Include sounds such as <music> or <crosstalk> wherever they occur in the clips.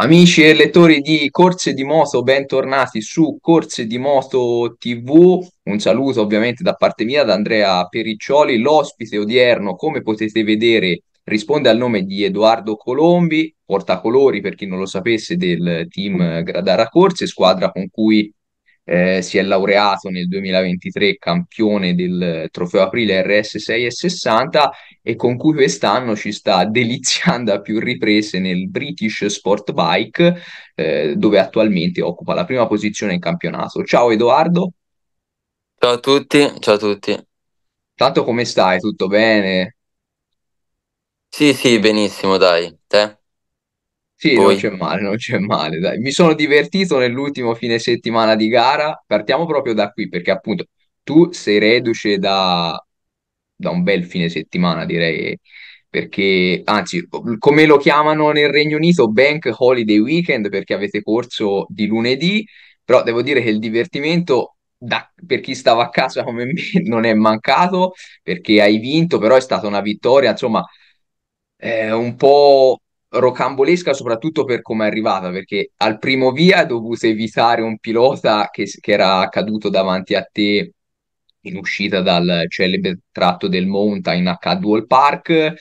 Amici e lettori di Corse di Moto, bentornati su Corse di Moto TV. Un saluto ovviamente da parte mia, da Andrea Periccioli. L'ospite odierno, come potete vedere, risponde al nome di Edoardo Colombi, portacolori per chi non lo sapesse del team Gradara Corse, squadra con cui eh, si è laureato nel 2023 campione del trofeo aprile RS6 e 60 e con cui quest'anno ci sta <laughs> deliziando a più riprese nel British Sport Bike, eh, dove attualmente occupa la prima posizione in campionato. Ciao Edoardo. Ciao a tutti, ciao a tutti. Tanto come stai? Tutto bene? Sì, sì, benissimo, dai. Te? Sì, non c'è male, non c'è male, dai. Mi sono divertito nell'ultimo fine settimana di gara. Partiamo proprio da qui, perché appunto tu sei reduce da, da un bel fine settimana, direi, perché anzi, come lo chiamano nel Regno Unito, Bank Holiday Weekend, perché avete corso di lunedì, però devo dire che il divertimento da, per chi stava a casa come me <laughs> non è mancato, perché hai vinto, però è stata una vittoria, insomma, eh, un po' rocambolesca soprattutto per come è arrivata, perché al primo via ha dovuto evitare un pilota che, che, era caduto davanti a te in uscita dal celebre tratto del Mountain a Cadwell Park,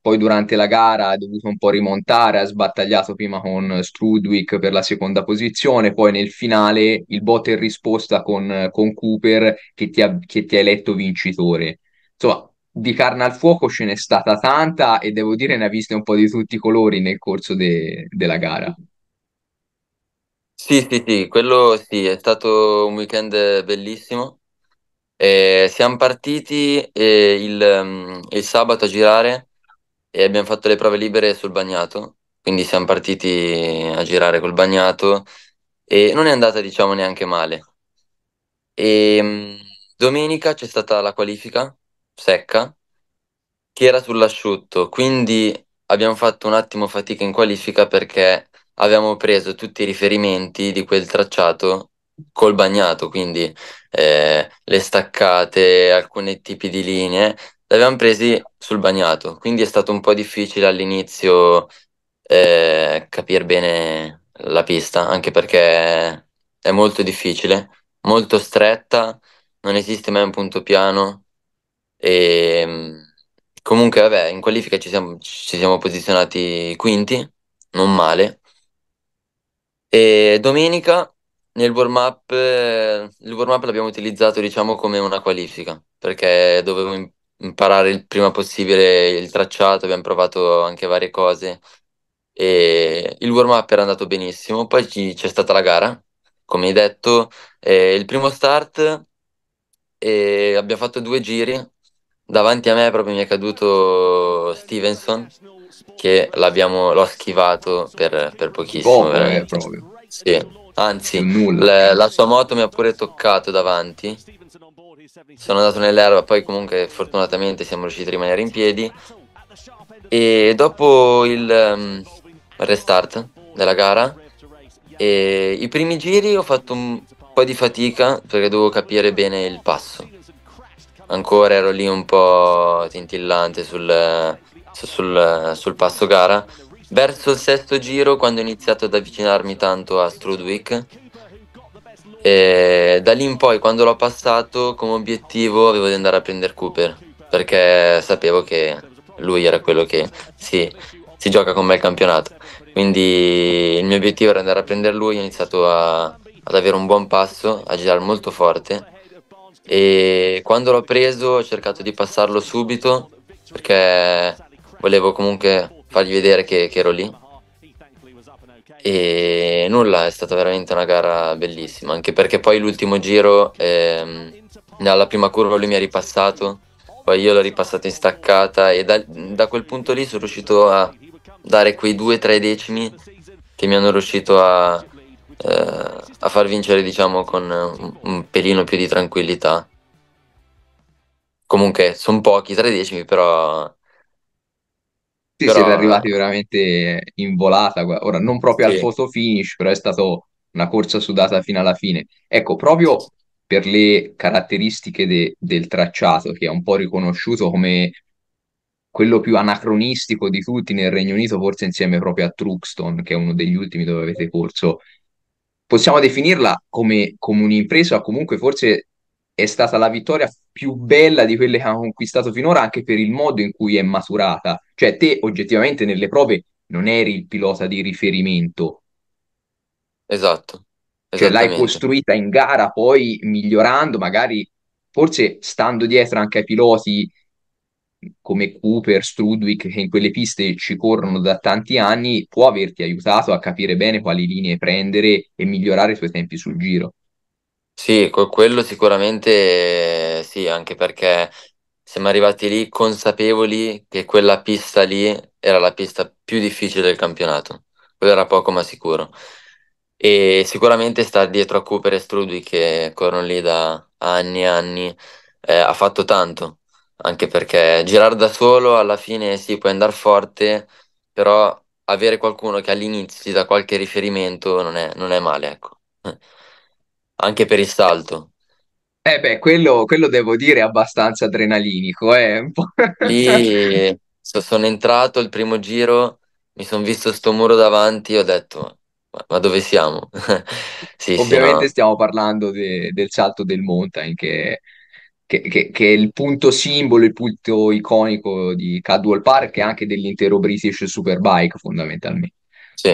poi durante la gara ha dovuto un po' rimontare, ha sbattagliato prima con Strudwick per la seconda posizione, poi nel finale il bot in risposta con, con Cooper che ti, ha, che ti ha eletto vincitore. Insomma, di carne al fuoco ce n'è stata tanta e devo dire ne ha viste un po' di tutti i colori nel corso de- della gara. Sì, sì, sì, quello sì, è stato un weekend bellissimo. Eh, siamo partiti eh, il, mm, il, sabato a girare e abbiamo fatto le prove libere sul bagnato, quindi siamo partiti a girare col bagnato e non è andata diciamo neanche male. E, ehm, domenica c'è stata la qualifica secca che era sull'asciutto, quindi abbiamo fatto un attimo fatica in qualifica perché abbiamo preso tutti i riferimenti di quel tracciato col bagnato, quindi eh, le staccate, alcuni tipi di linee, l'abbiamo abbiamo presi sul bagnato, quindi è stato un po' difficile all'inizio eh, capire bene la pista, anche perché è molto difficile, molto stretta, non esiste mai un punto piano, e, ehm, comunque, vabbè, in qualifica ci siamo, ci siamo posizionati quinti, non male. E domenica nel warm up, eh, il warm up l'abbiamo utilizzato diciamo come una qualifica perché dovevo imparare il prima possibile il tracciato, abbiamo provato anche varie cose e il warm up era andato benissimo. Poi c'è stata la gara, come hai detto, eh, il primo start e eh, abbiamo fatto due giri davanti a me proprio mi è caduto Stevenson che l'ho schivato per, per pochissimo. Bomba, eh, proprio. Sì. Anzi, la, la sua moto mi ha pure toccato davanti. Sono andato nell'erba, poi comunque fortunatamente siamo riusciti a rimanere in piedi. E dopo il um, restart della gara, i primi giri ho fatto un po' di fatica perché dovevo capire bene il passo ancora ero lì un po' tintillante sul, sul, sul passo gara. Verso il sesto giro, quando ho iniziato ad avvicinarmi tanto a Strudwick, e da lì in poi, quando l'ho passato, come obiettivo avevo di andare a prendere Cooper, perché sapevo che lui era quello che si, si gioca con me il campionato. Quindi il mio obiettivo era andare a prendere lui, ho iniziato a, ad avere un buon passo, a girare molto forte e quando l'ho preso ho cercato di passarlo subito perché volevo comunque fargli vedere che, che ero lì e nulla, è stata veramente una gara bellissima, anche perché poi l'ultimo giro, ehm, alla prima curva lui mi ha ripassato, poi io l'ho ripassato in staccata e da, da quel punto lì sono riuscito a dare quei due o tre decimi che mi hanno riuscito a, eh, a far vincere diciamo con un, eh, un pelino più di tranquillità. Comunque sono pochi, tre decimi, però... Sì, però... siete arrivati veramente in volata, ora non proprio sì. al photo finish, però è stata una corsa sudata fino alla fine. Ecco, proprio per le caratteristiche de- del tracciato, che è un po' riconosciuto come quello più anacronistico di tutti nel Regno Unito, forse insieme proprio a Truxton, che è uno degli ultimi dove avete corso possiamo definirla come, come un'impresa, comunque forse è stata la vittoria più bella di quelle che hanno conquistato finora anche per il modo in cui è maturata. Cioè te oggettivamente nelle prove non eri il pilota di riferimento. Esatto. Cioè l'hai costruita in gara poi migliorando, magari forse stando dietro anche ai piloti come Cooper, Strudwick, che in quelle piste ci corrono da tanti anni, può averti aiutato a capire bene quali linee prendere e migliorare i tuoi tempi sul giro. Sì, con quello sicuramente sì, anche perché siamo arrivati lì consapevoli che quella pista lì era la pista più difficile del campionato, quello era poco ma sicuro. E sicuramente sta dietro a Cooper e Strudwick che corrono lì da anni e anni, eh, ha fatto tanto, anche perché girare da solo alla fine sì, può andare forte, però avere qualcuno che all'inizio ti dà qualche riferimento non è, non è male, ecco. <laughs> Anche per il salto. Eh beh, quello, quello devo dire è abbastanza adrenalinico, eh. Lì <laughs> sono entrato il primo giro, mi sono visto sto muro davanti e ho detto, ma, ma dove siamo? <laughs> sì, Ovviamente sì, no. stiamo parlando de, del salto del mountain, che che, che, che, è il punto simbolo, il punto iconico di Cadwell Park e anche dell'intero British Superbike fondamentalmente. Sì.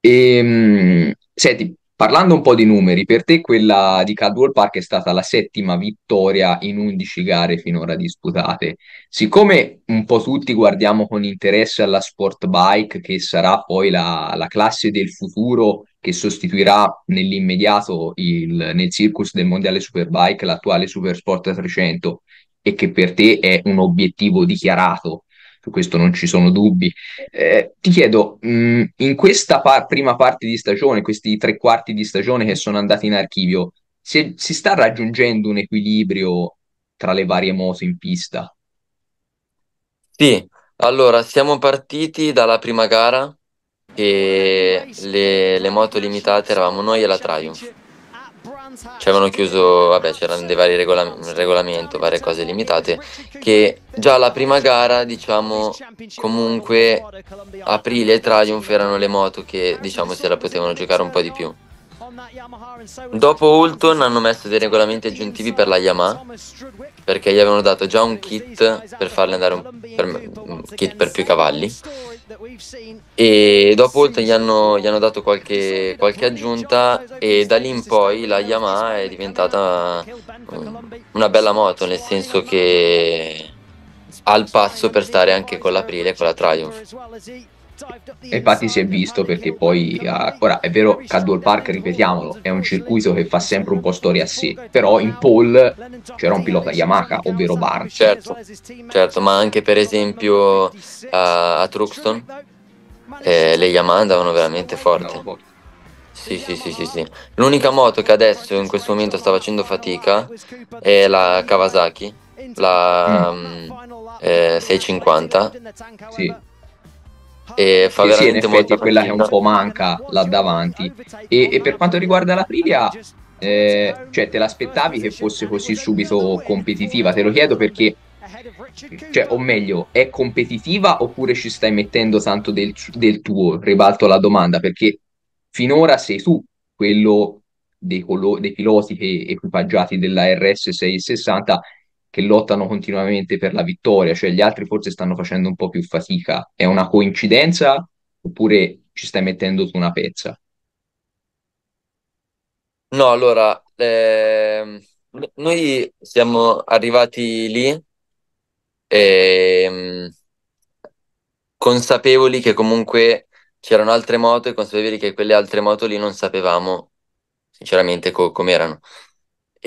E, ehm, senti, parlando un po' di numeri, per te quella di Cadwell Park è stata la settima vittoria in 11 gare finora disputate. Siccome un po' tutti guardiamo con interesse alla sport bike, che sarà poi la, la classe del futuro che sostituirà nell'immediato il, nel circus del mondiale Superbike l'attuale Supersport 300 e che per te è un obiettivo dichiarato, su questo non ci sono dubbi. Eh, ti chiedo, mh, mm, in questa par- prima parte di stagione, questi tre quarti di stagione che sono andati in archivio, si, si sta raggiungendo un equilibrio tra le varie moto in pista? Sì, allora siamo partiti dalla prima gara e le, le moto limitate eravamo noi e la Triumph. Ci avevano chiuso, vabbè, c'erano dei vari regolam- regolamenti, varie cose limitate, che già la prima gara, diciamo, comunque Aprilia e Triumph erano le moto che, diciamo, se la potevano giocare un po' di più. Dopo Hulton hanno messo dei regolamenti aggiuntivi per la Yamaha perché gli avevano dato già un kit per farle andare un, per, un kit per più cavalli e dopo Hulton gli hanno, gli hanno dato qualche, qualche, aggiunta e da lì in poi la Yamaha è diventata una bella moto nel senso che ha il passo per stare anche con l'Aprile e con la Triumph. E infatti si è visto perché poi, ah, ora è vero, Caldwell Park, ripetiamolo, è un circuito che fa sempre un po' storia a sé, però in pole c'era un pilota Yamaha, ovvero Barnes. Certo, certo, ma anche per esempio a, a Truxton eh, le Yamaha andavano veramente forti. Sì, sì, sì, sì, sì. L'unica moto che adesso in questo momento sta facendo fatica è la Kawasaki, la mm. mm eh, 650. Sì e fa sì, veramente sì, in effetti quella che un po' manca là davanti. E, e per quanto riguarda la Priglia eh, cioè te l'aspettavi che fosse così subito competitiva? Te lo chiedo perché cioè, o meglio, è competitiva oppure ci stai mettendo tanto del, del, tuo? Ribalto la domanda perché finora sei tu quello dei, colo- dei piloti equipaggiati della RS660 che lottano continuamente per la vittoria, cioè gli altri forse stanno facendo un po' più fatica. È una coincidenza oppure ci stai mettendo tu una pezza? No, allora, eh, noi siamo arrivati lì eh, consapevoli che comunque c'erano altre moto e consapevoli che quelle altre moto lì non sapevamo sinceramente co- come erano.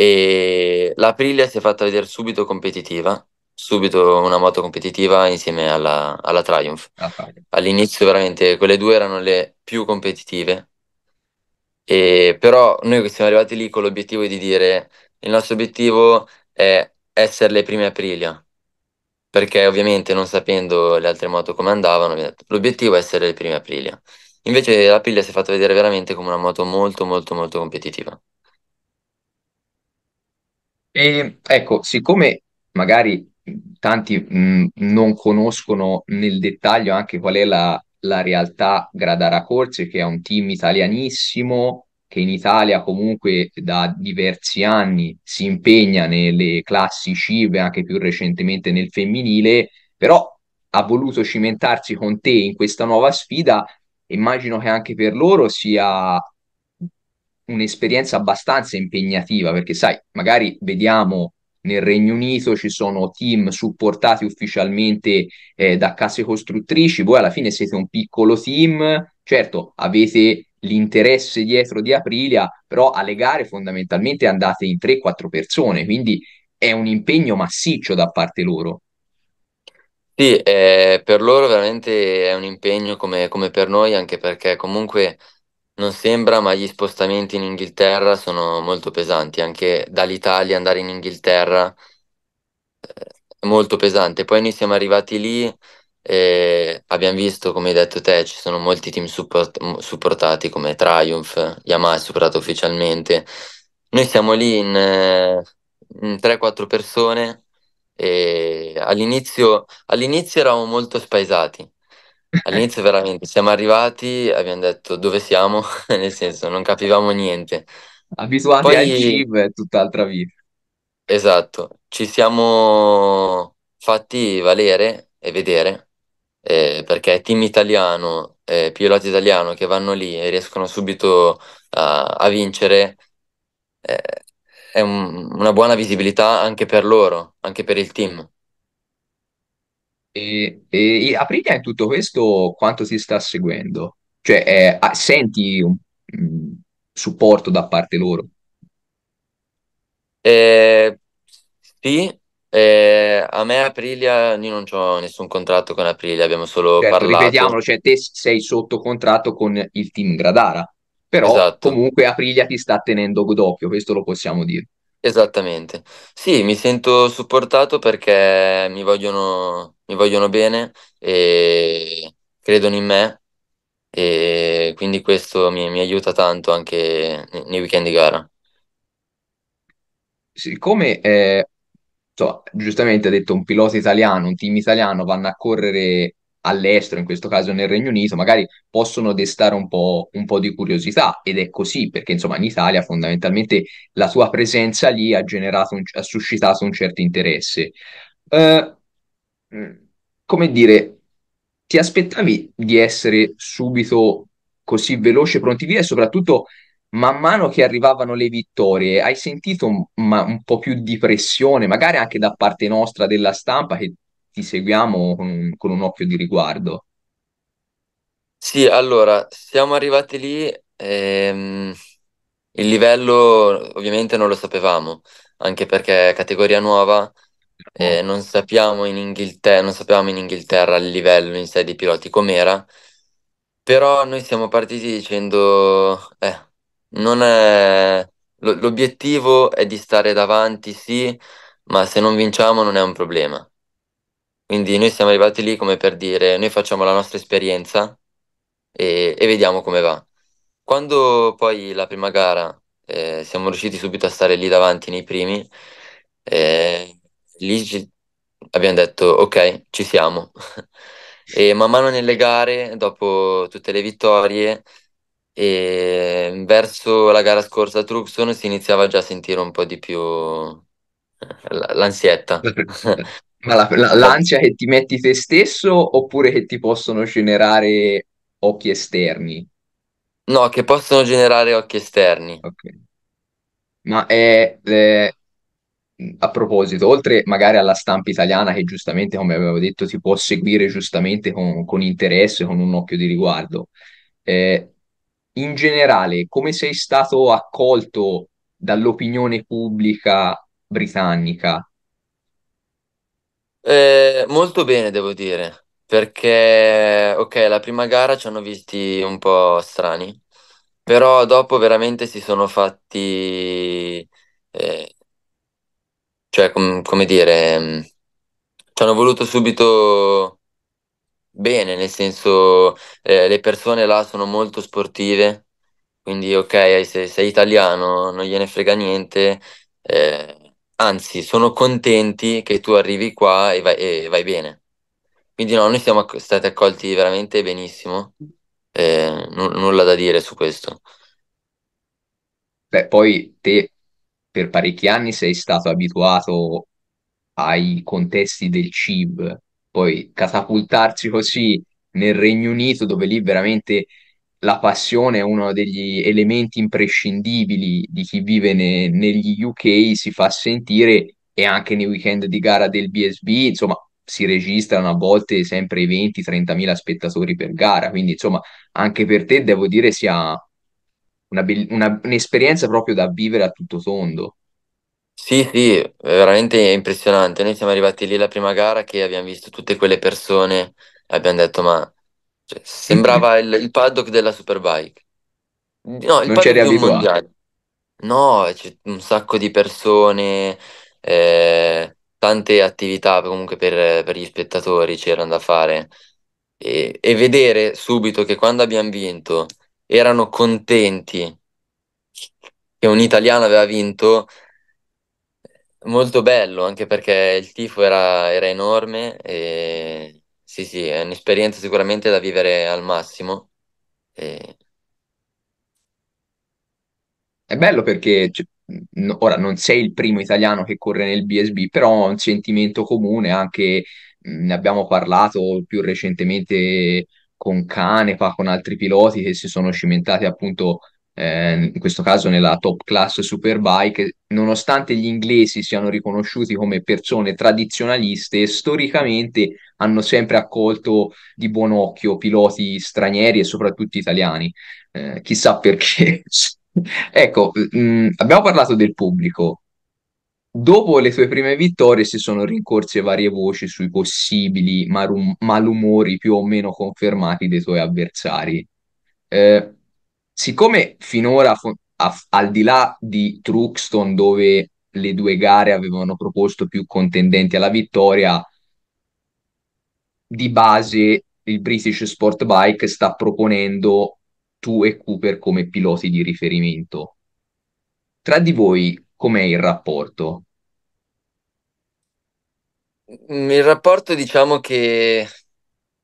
E l'Aprilia si è fatta vedere subito competitiva, subito una moto competitiva insieme alla, alla Triumph. Ah, All'inizio veramente quelle due erano le più competitive, e, però noi siamo arrivati lì con l'obiettivo di dire il nostro obiettivo è essere le prime Aprilia, perché ovviamente non sapendo le altre moto come andavano, l'obiettivo è essere le prime Aprilia. Invece l'Aprilia si è fatta vedere veramente come una moto molto molto molto competitiva. E ecco, siccome magari tanti mh, mm, non conoscono nel dettaglio anche qual è la, la realtà Gradara Corse, che è un team italianissimo, che in Italia comunque da diversi anni si impegna nelle classi cive, anche più recentemente nel femminile, però ha voluto cimentarsi con te in questa nuova sfida. Immagino che anche per loro sia un'esperienza abbastanza impegnativa, perché sai, magari vediamo nel Regno Unito ci sono team supportati ufficialmente eh, da case costruttrici, voi alla fine siete un piccolo team, certo avete l'interesse dietro di Aprilia, però alle gare fondamentalmente andate in 3-4 persone, quindi è un impegno massiccio da parte loro. Sì, eh, per loro veramente è un impegno come, come per noi, anche perché comunque non sembra, ma gli spostamenti in Inghilterra sono molto pesanti, anche dall'Italia andare in Inghilterra eh, è molto pesante. Poi noi siamo arrivati lì e abbiamo visto, come hai detto te, ci sono molti team support- supportati come Triumph, Yamaha è supportato ufficialmente. Noi siamo lì in, eh, in 3-4 persone e all'inizio, all'inizio eravamo molto spaesati All'inizio veramente siamo arrivati, abbiamo detto dove siamo, <laughs> nel senso non capivamo niente. Abituati al Poi, gym è tutt'altra vita. esatto, ci siamo fatti valere e vedere, eh, perché team italiano, eh, piloti italiano che vanno lì e riescono subito a, a vincere, eh, è un- una buona visibilità anche per loro, anche per il team. E, e, e in tutto questo quanto si sta seguendo? Cioè, eh, senti un, un mm, supporto da parte loro? Eh, sì, eh, a me Aprilia, io non ho nessun contratto con Aprilia, abbiamo solo Certo, parlato. ripetiamolo, cioè te sei sotto contratto con il team Gradara, però Esatto, comunque Aprilia ti sta tenendo d'occhio, questo lo possiamo dire. esattamente. Sì, mi sento supportato perché mi vogliono, mi vogliono bene e credono in me e quindi questo mi, mi aiuta tanto anche nei weekend di gara. Siccome eh, so, giustamente ha detto un pilota italiano, un team italiano vanno a correre all'estero, in questo caso nel Regno Unito, magari possono destare un po', un po', di curiosità ed è così perché insomma in Italia fondamentalmente la sua presenza lì ha generato, un, ha suscitato un certo interesse. Uh, Mm. come dire, ti aspettavi di essere subito così veloce, pronti via e soprattutto man mano che arrivavano le vittorie, hai sentito un, ma, un po' più di pressione, magari anche da parte nostra della stampa che ti seguiamo con un, con un occhio di riguardo? Sì, allora, siamo arrivati lì, ehm, il livello ovviamente non lo sapevamo, anche perché categoria nuova eh, non sappiamo in Inghilterra, non sapevamo in Inghilterra il livello in sé di piloti com'era, però noi siamo partiti dicendo, eh, non è... l'obiettivo è di stare davanti, sì, ma se non vinciamo non è un problema. Quindi noi siamo arrivati lì come per dire, noi facciamo la nostra esperienza e, e vediamo come va. Quando poi la prima gara eh, siamo riusciti subito a stare lì davanti nei primi, eh, lì ci... abbiamo detto ok, ci siamo. <laughs> e man mano nelle gare, dopo tutte le vittorie, e verso la gara scorsa a Truxton si iniziava già a sentire un po' di più eh, l'ansietta. <laughs> Ma la, la, l'ansia che ti metti te stesso oppure che ti possono generare occhi esterni? No, che possono generare occhi esterni. Ok. Ma è, è, a proposito, oltre magari alla stampa italiana che giustamente, come avevo detto, ti può seguire giustamente con, con interesse, con un occhio di riguardo, eh, in generale come sei stato accolto dall'opinione pubblica britannica? Eh, molto bene, devo dire, perché, ok, la prima gara ci hanno visti un po' strani, però dopo veramente si sono fatti... Eh, cioè com- come dire, mm, ci hanno voluto subito bene, nel senso eh, le persone là sono molto sportive, quindi ok, se sei italiano non gliene frega niente, eh, anzi sono contenti che tu arrivi qua e vai, e vai bene. Quindi no, noi siamo ac- stati accolti veramente benissimo, eh, n- nulla da dire su questo. Beh, poi te per parecchi anni sei stato abituato ai contesti del CIB, poi catapultarsi così nel Regno Unito dove lì veramente la passione è uno degli elementi imprescindibili di chi vive ne- negli UK, si fa sentire e anche nei weekend di gara del BSB, insomma, si registrano a volte sempre i 20-30 mila spettatori per gara, quindi insomma, anche per te devo dire sia una una, un'esperienza proprio da vivere a tutto tondo. Sì, sì, veramente impressionante. Noi siamo arrivati lì la prima gara che abbiamo visto tutte quelle persone e abbiamo detto, ma cioè, sembrava <laughs> il, il, paddock della Superbike. No, il non paddock di mondiale. No, c'è un sacco di persone, eh, tante attività comunque per, per, gli spettatori c'erano da fare. E, e vedere subito che quando abbiamo vinto erano contenti che un italiano aveva vinto, molto bello, anche perché il tifo era, era enorme e sì, sì, è un'esperienza sicuramente da vivere al massimo. E... È bello perché cioè, n- ora non sei il primo italiano che corre nel BSB, però è un sentimento comune, anche ne abbiamo parlato più recentemente con Canepa, con altri piloti che si sono cimentati appunto eh, in questo caso nella top class Superbike, nonostante gli inglesi siano riconosciuti come persone tradizionaliste, storicamente hanno sempre accolto di buon occhio piloti stranieri e soprattutto italiani. Eh, chissà perché. <laughs> ecco, mh, mm, abbiamo parlato del pubblico, Dopo le sue prime vittorie si sono rincorse varie voci sui possibili marum- malumori più o meno confermati dei suoi avversari. Eh, siccome finora, a- al di là di Truxton, dove le due gare avevano proposto più contendenti alla vittoria, di base il British Sport Bike sta proponendo tu e Cooper come piloti di riferimento. Tra di voi com'è il rapporto? Mm, il rapporto diciamo che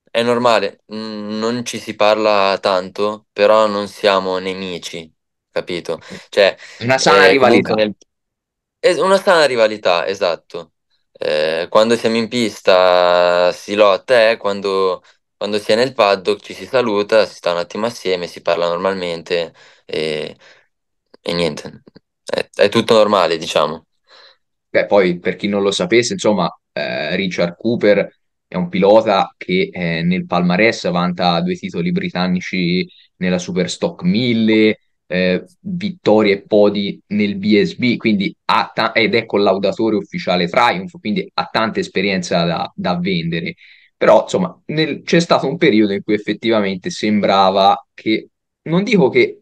è normale, mm, non ci si parla tanto, però non siamo nemici, capito? Cioè, Una sana eh, rivalità. nel- una sana rivalità, esatto. Eh, quando siamo in pista si lotta, eh, quando, quando si è nel paddock ci si saluta, si sta un attimo assieme, si parla normalmente e, e niente, è, è tutto normale, diciamo. Beh, poi per chi non lo sapesse, insomma, eh, Richard Cooper è un pilota che eh, nel palmarès vanta due titoli britannici nella Superstock 1000, eh, vittorie e podi nel BSB, quindi ta- ed è collaudatore ufficiale Triumph, quindi ha tanta esperienza da, da vendere. Però insomma nel, c'è stato un periodo in cui effettivamente sembrava che, non dico che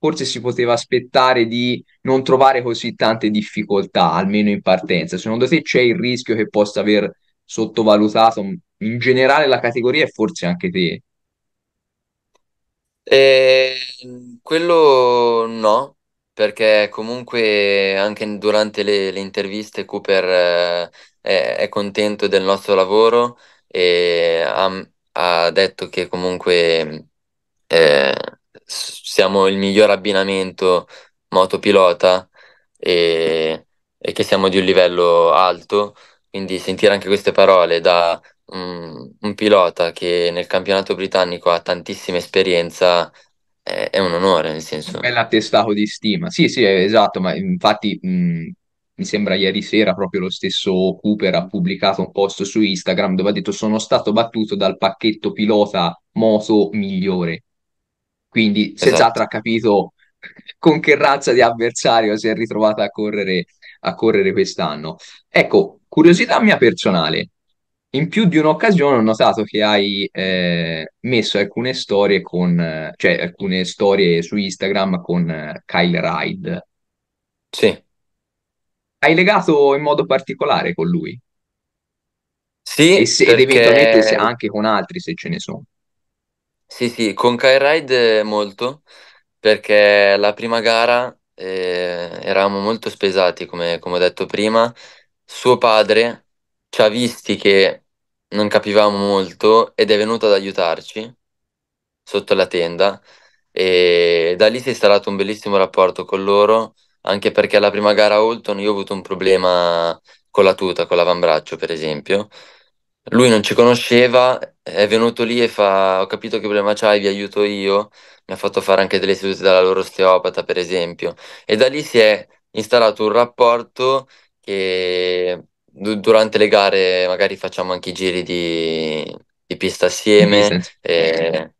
forse si poteva aspettare di non trovare così tante difficoltà, almeno in partenza. Secondo te c'è il rischio che possa aver sottovalutato in generale la categoria e forse anche te? Eh, quello no, perché comunque anche durante le, le interviste Cooper eh, è, è, contento del nostro lavoro e ha, ha detto che comunque eh, siamo il miglior abbinamento motopilota e, e, che siamo di un livello alto. Quindi sentire anche queste parole da um, un pilota che nel campionato britannico ha tantissima esperienza è, è un onore, nel senso. Un bell'attestato di stima. Sì, sì, esatto, ma infatti mh, mi sembra ieri sera proprio lo stesso Cooper ha pubblicato un post su Instagram dove ha detto sono stato battuto dal pacchetto pilota moto migliore quindi esatto. se ha capito con che razza di avversario si è ritrovata a correre, a correre quest'anno. Ecco, curiosità mia personale. In più di un'occasione ho notato che hai eh, messo alcune storie con, cioè alcune storie su Instagram con eh, Kyle Ride. Sì. Hai legato in modo particolare con lui? Sì, e, se, perché... ed eventualmente anche con altri se ce ne sono. Sì, sì, con Kyride molto, perché la prima gara eh, eravamo molto spesati, come, come ho detto prima. Suo padre ci ha visti che non capivamo molto ed è venuto ad aiutarci sotto la tenda e da lì si è installato un bellissimo rapporto con loro, anche perché alla prima gara a Holton io ho avuto un problema con la tuta, con l'avambraccio per esempio, lui non ci conosceva, è venuto lì e fa: Ho capito che problema c'hai, vi aiuto io. Mi ha fatto fare anche delle sedute dalla loro osteopata, per esempio. E da lì si è installato un rapporto che durante le gare magari facciamo anche i giri di, di pista assieme. Eh,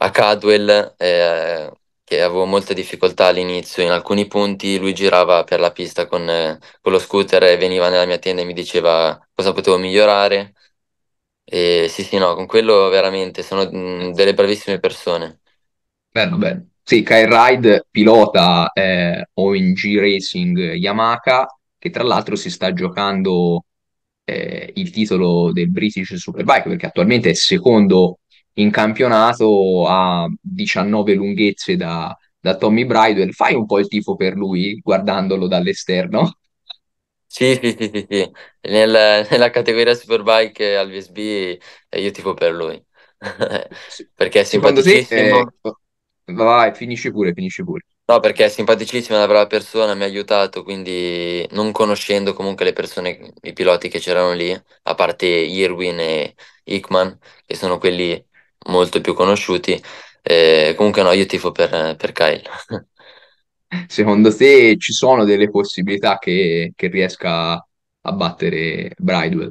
a Cadwell, eh, che avevo molte difficoltà all'inizio, in alcuni punti lui girava per la pista con, con lo scooter e veniva nella mia tenda e mi diceva cosa potevo migliorare e sì, sì, no, con quello veramente sono mhmm, delle bravissime persone. Bello, bene. Sì, Kyle Ride pilota eh, ONG Racing Yamaha, che tra l'altro si sta giocando eh, il titolo del British Superbike, perché attualmente è secondo in campionato a 19 lunghezze da, da Tommy Bridwell. Fai un po' il tifo per lui guardandolo dall'esterno? Sì, sì, sì, sì, sì. Nel- <laughs> nella categoria Superbike eh, al VSB eh, io tifo per lui, <laughs> Sì. perché è Secondo te, simpaticissimo. eh, vai, finisci pure, finisci pure. No, perché è simpaticissimo, è una brava persona, mi ha aiutato, quindi non conoscendo comunque le persone, i piloti che c'erano lì, a parte Irwin e Hickman, che sono quelli molto più conosciuti, eh, comunque no, io tifo per, per Kyle. <laughs> Secondo te ci sono delle possibilità che, che riesca a battere Bridewell?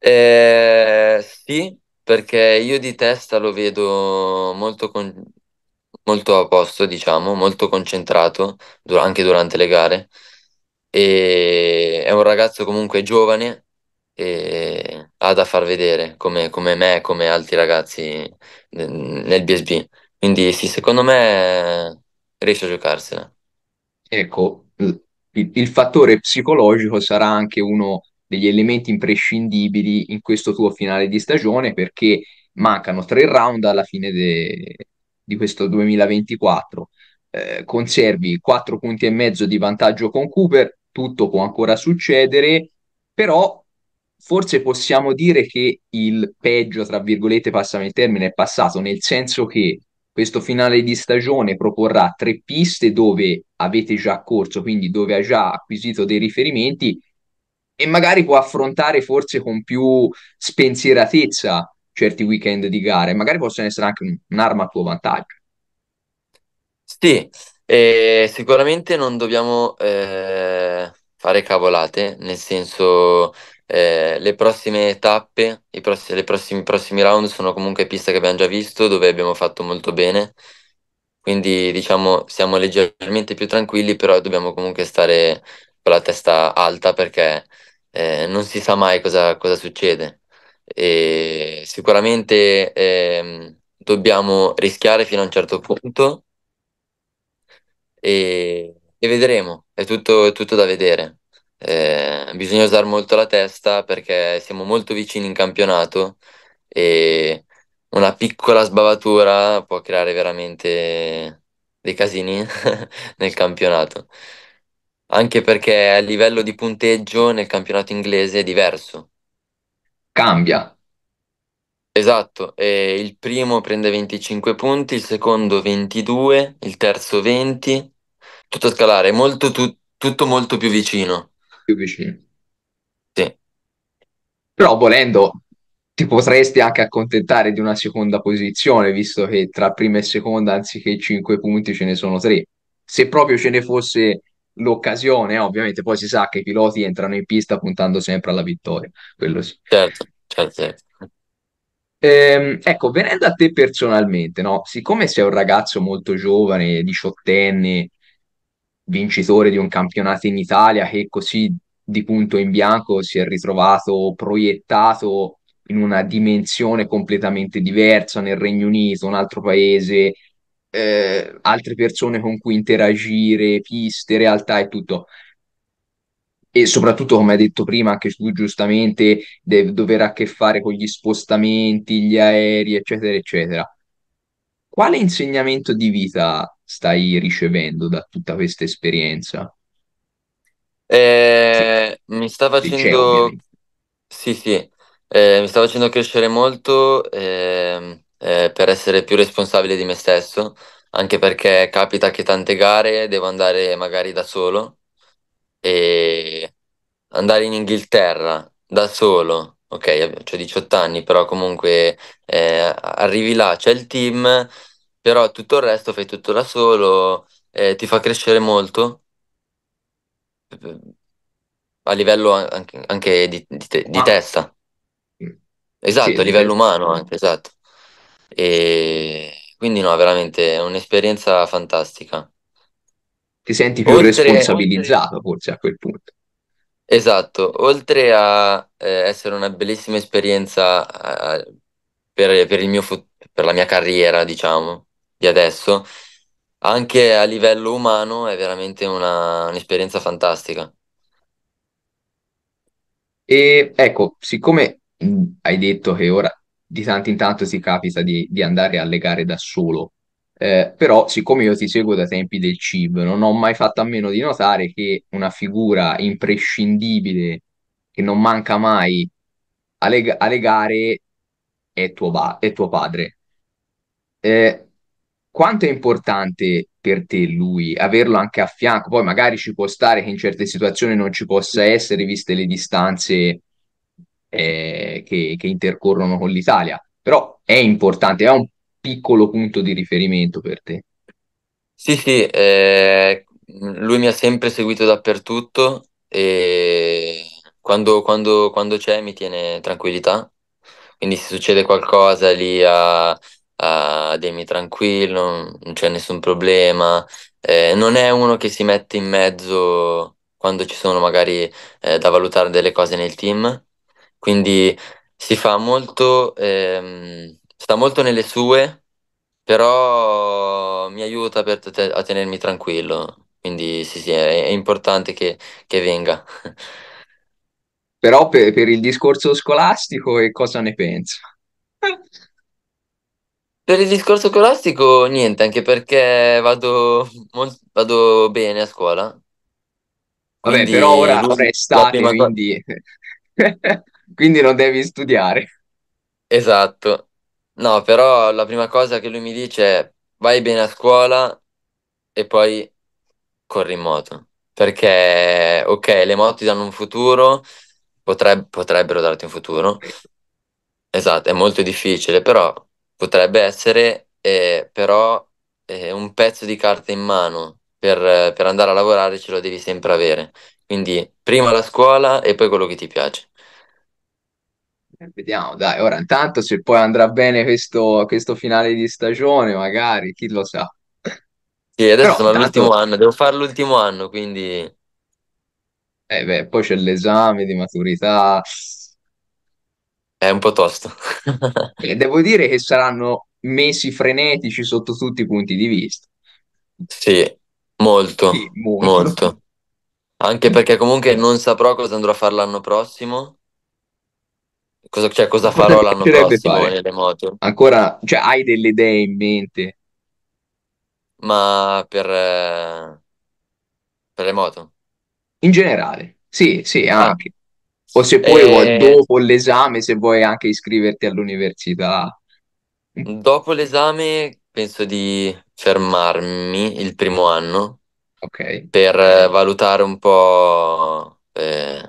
Eh, sì, perché io di testa lo vedo molto, con- molto a posto, diciamo, molto concentrato dur- anche durante le gare. E è un ragazzo comunque giovane e ha da far vedere come, come me, come altri ragazzi nel BSB. Quindi sì, secondo me eh, riesce a giocarsela. Ecco, il, il fattore psicologico sarà anche uno degli elementi imprescindibili in questo tuo finale di stagione perché mancano tre round alla fine de, di questo 2024. Eh, conservi quattro punti e mezzo di vantaggio con Cooper, tutto può ancora succedere, però forse possiamo dire che il peggio, tra virgolette, passami il termine, è passato, nel senso che questo finale di stagione proporrà tre piste dove avete già corso, quindi dove ha già acquisito dei riferimenti e magari può affrontare forse con più spensieratezza certi weekend di gare, magari possono essere anche un'arma a tuo vantaggio. Sì, eh, sicuramente non dobbiamo eh, fare cavolate, nel senso eh, le prossime tappe, i prossimi, prossimi, prossimi, round sono comunque piste che abbiamo già visto, dove abbiamo fatto molto bene. Quindi diciamo siamo leggermente più tranquilli, però dobbiamo comunque stare con la testa alta perché eh, non si sa mai cosa, cosa succede. E sicuramente eh, dobbiamo rischiare fino a un certo punto e, e vedremo, è tutto, è tutto da vedere. Eh, bisogna usare molto la testa perché siamo molto vicini in campionato e una piccola sbavatura può creare veramente dei casini <laughs> nel campionato. Anche perché a livello di punteggio nel campionato inglese è diverso. Cambia. Esatto, e il primo prende 25 punti, il secondo 22, il terzo 20, tutto scalare, molto, tu, tutto molto più vicino più vicino. Sì. Però volendo, ti potresti anche accontentare di una seconda posizione, visto che tra prima e seconda, anziché 5 punti, ce ne sono 3. Se proprio ce ne fosse l'occasione, eh, ovviamente poi si sa che i piloti entrano in pista puntando sempre alla vittoria, quello sì. Certo, certo. certo. Ehm, ecco, venendo a te personalmente, no? siccome sei un ragazzo molto giovane, diciottenne, vincitore di un campionato in Italia che così di punto in bianco si è ritrovato proiettato in una dimensione completamente diversa nel Regno Unito, un altro paese, eh, altre persone con cui interagire, piste, realtà e tutto. E soprattutto, come hai detto prima, anche tu giustamente, deve dover a che fare con gli spostamenti, gli aerei, eccetera, eccetera. Quale insegnamento di vita stai ricevendo da tutta questa esperienza? Eh, Mi sta facendo... Sì, sì, eh, mi sta facendo crescere molto ehm, eh, per essere più responsabile di me stesso, anche perché capita che tante gare devo andare magari da solo e andare in Inghilterra da solo ok, ho 18 anni, però comunque eh, arrivi là, c'è il team, però tutto il resto fai tutto da solo, eh, ti fa crescere molto a livello anche, anche di, di di Ma ah. testa, esatto, sì, a livello dipende. umano anche, esatto. E quindi no, veramente è un'esperienza fantastica. Ti senti più Oltre, responsabilizzato forse a quel punto. esatto, oltre a eh, essere una bellissima esperienza eh, per, per il mio per la mia carriera, diciamo di adesso, anche a livello umano è veramente una, un'esperienza fantastica. E ecco, siccome mm, hai detto che ora di tanto in tanto si capita di, di andare alle gare da solo, eh, però siccome io ti seguo da tempi del CIB, non ho mai fatto a meno di notare che una figura imprescindibile che non manca mai alle, alle gare è tuo, è tuo padre. Eh, quanto è importante per te lui averlo anche a fianco? Poi magari ci può stare che in certe situazioni non ci possa essere, viste le distanze eh, che, che, intercorrono con l'Italia, però è importante, è un piccolo punto di riferimento per te. Sì, sì, eh, lui mi ha sempre seguito dappertutto e quando, quando, quando c'è mi tiene tranquillità, quindi se succede qualcosa lì a a ah, Demi tranquillo, non c'è nessun problema. Eh, non è uno che si mette in mezzo quando ci sono magari eh, da valutare delle cose nel team, quindi si fa molto, ehm, sta molto nelle sue, però mi aiuta per te- a tenermi tranquillo, quindi sì, sì, è, è importante che, che venga. Però per, per il discorso scolastico, e cosa ne penso? <laughs> Per il discorso scolastico niente, anche perché vado, <laughs> vado bene a scuola. Vabbè, Quindi però ora l'u- ora è la estate, prima cosa... quindi... <laughs> quindi non devi studiare. Esatto. No, però la prima cosa che lui mi dice è vai bene a scuola e poi corri in moto. Perché, ok, le moto ti danno un futuro, potreb- potrebbero darti un futuro. Esatto, è molto difficile, però potrebbe essere eh, però eh, un pezzo di carta in mano per, per, andare a lavorare ce lo devi sempre avere. Quindi prima la scuola e poi quello che ti piace. Eh, vediamo, dai, ora intanto se poi andrà bene questo, questo finale di stagione, magari, chi lo sa. Sì, adesso Però, sono intanto... all'ultimo anno, devo fare l'ultimo anno, quindi... Eh beh, poi c'è l'esame di maturità, è un po' tosto. <laughs> e devo dire che saranno mesi frenetici sotto tutti i punti di vista. Sì, molto, sì, molto. molto. Anche perché comunque non saprò cosa andrò a fare l'anno prossimo. Cosa, cioè, cosa farò l'anno prossimo fare? nelle moto. Ancora, cioè, hai delle idee in mente? Ma per, eh, per le moto? In generale, sì, sì, ah. anche. O se poi e... vuoi, eh. dopo l'esame, se vuoi anche iscriverti all'università. Dopo l'esame penso di fermarmi il primo anno okay. per valutare un po' eh,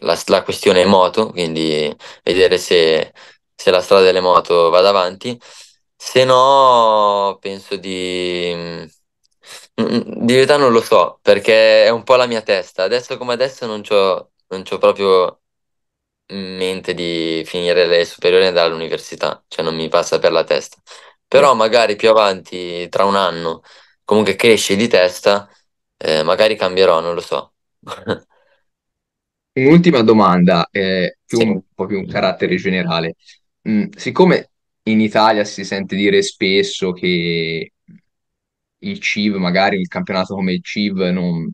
la, la, questione moto, quindi vedere se, se la strada delle moto va avanti. Se no, penso di... Mm, mm, di verità non lo so, perché è un po' la mia testa. Adesso come adesso non ho non c'ho proprio in mente di finire le superiori e andare all'università, cioè non mi passa per la testa. Però mm. magari più avanti, tra un anno, comunque cresci di testa, eh, magari cambierò, non lo so. <laughs> Un'ultima domanda, eh, più sì. un po' più un carattere generale. Mm, siccome in Italia si sente dire spesso che il CIV, magari il campionato come il CIV, non,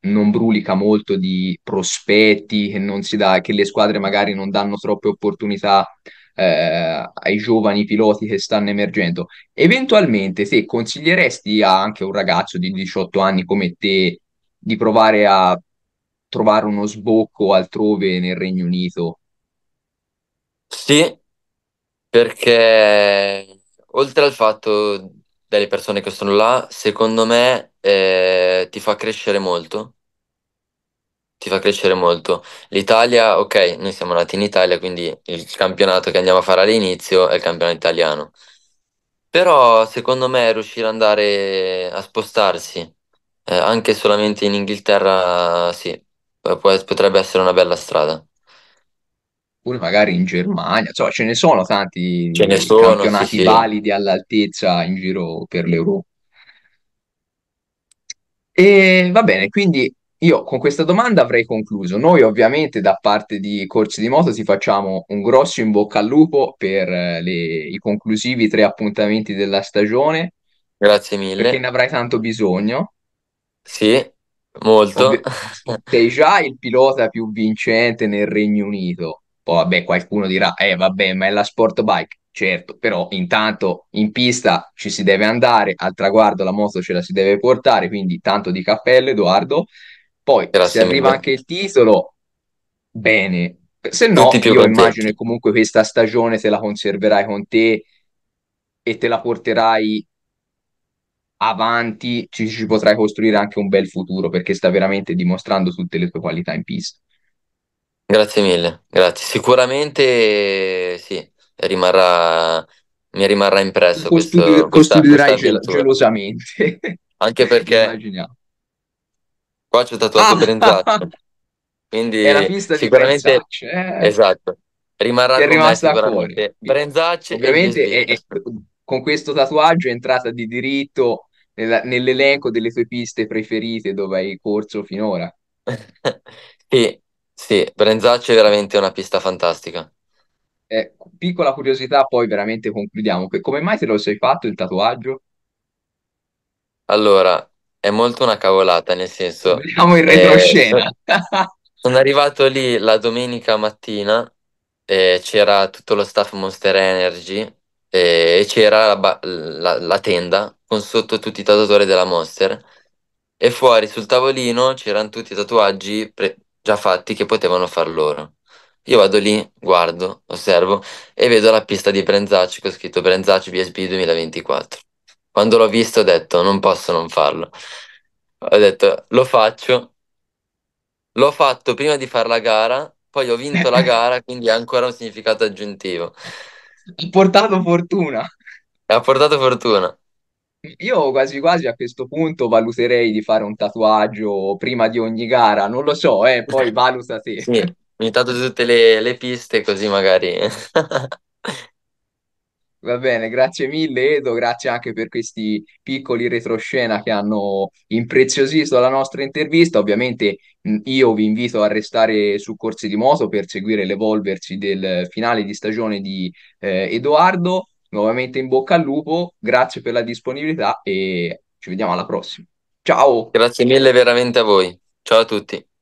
non brulica molto di prospetti, che, non si dà, che le squadre magari non danno troppe opportunità eh, ai giovani piloti che stanno emergendo. Eventualmente, se consiglieresti a anche un ragazzo di 18 anni come te di provare a trovare uno sbocco altrove nel Regno Unito? Sì, perché oltre al fatto delle persone che sono là, secondo me eh, ti fa crescere molto. Ti fa crescere molto. L'Italia, ok, noi siamo nati in Italia, quindi il campionato che andiamo a fare all'inizio è il campionato italiano. Però secondo me riuscire ad andare a spostarsi eh, anche solamente in Inghilterra, sì, eh, potrebbe essere una bella strada. Oppure magari in Germania, insomma, ce ne sono Ce ne tanti sono, sì, campionati sì. validi all'altezza in giro per l'Europa. E va bene, quindi io con questa domanda avrei concluso. Noi ovviamente da parte di Corsi di Moto ti facciamo un grosso in bocca al lupo per eh, le, i conclusivi tre appuntamenti della stagione. Grazie mille. Perché ne avrai tanto bisogno. Sì, molto. sei già il pilota più vincente nel Regno Unito. Poi vabbè qualcuno dirà, eh vabbè ma è la sport bike certo, però intanto in pista ci si deve andare, al traguardo la moto ce la si deve portare, quindi tanto di cappello Edoardo. Poi Grazie se arriva anche il titolo, bene. Se no, Tutti io immagino che comunque questa stagione te la conserverai con te e te la porterai avanti, ci, ci potrai costruire anche un bel futuro perché sta veramente dimostrando tutte le tue qualità in pista. Grazie mille, grazie. Sicuramente sì, rimarrà, mi rimarrà impresso. Questo, questo, costruirai questa, gel- gelosamente. Anche <laughs> perché qua c'è tatuato ah! Brenzaccio. Quindi sicuramente... Eh. Esatto. Rimarrà è rimasta fuori cuore. Ovviamente è, è, con questo tatuaggio è entrata di diritto nella, nell'elenco delle tue piste preferite dove hai corso finora. <laughs> sì, sì, Brenzaccio è veramente una pista fantastica. Eh, piccola curiosità, poi veramente concludiamo. Come mai te lo sei fatto il tatuaggio? Allora, è molto una cavolata, nel senso, Vediamo in eh, so- retroscena. <laughs> sono arrivato lì la domenica mattina, eh, c'era tutto lo staff Monster Energy eh, e c'era la, la- la tenda con sotto tutti i tatuatori della Monster e fuori sul tavolino c'erano tutti i tatuaggi già fatti che potevano far loro. Io vado lì, guardo, osservo e vedo la pista di Brenzacci con scritto Brenzacci BSB 2024. Quando l'ho visto ho detto non posso non farlo. Ho detto lo faccio. L'ho fatto prima di fare la gara, poi ho vinto la gara, <laughs> quindi ha ancora un significato aggiuntivo. Ha portato fortuna. Ha portato fortuna. Io quasi quasi a questo punto valuterei di fare un tatuaggio prima di ogni gara, non lo so, eh, poi <laughs> valuta te. Sì mi tatuo tutte le, le piste così magari... <laughs> Va bene, grazie mille Edo, grazie anche per questi piccoli retroscena che hanno impreziosito la nostra intervista. Ovviamente io vi invito a restare su Corsi di Moto per seguire l'evolversi del finale di stagione di eh, Edoardo. Nuovamente in bocca al lupo, grazie per la disponibilità e ci vediamo alla prossima. Ciao! Grazie mille veramente a voi. Ciao a tutti.